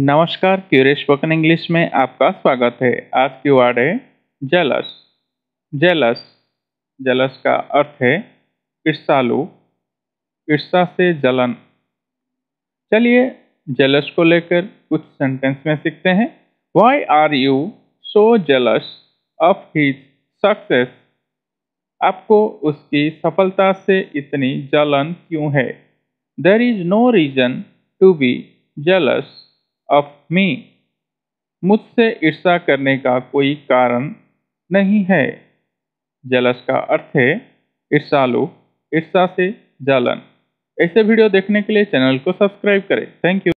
नमस्कार क्यूरेश spoken English में आपका स्वागत है आज की वर्ड है जलस जलस जलस का अर्थ है ईर्षालु ईर्षा से जलन चलिए जलस को लेकर कुछ सेंटेंस में सीखते हैं why are you so jealous of his success आपको उसकी सफलता से इतनी जलन क्यों है there is no reason to be jealous of me मुझसे ईर्षा करने का कोई कारण नहीं है जलस का अर्थ है ईर्षालु ईर्षा से जलन ऐसे वीडियो देखने के लिए चैनल को सब्सक्राइब करें थैंक यू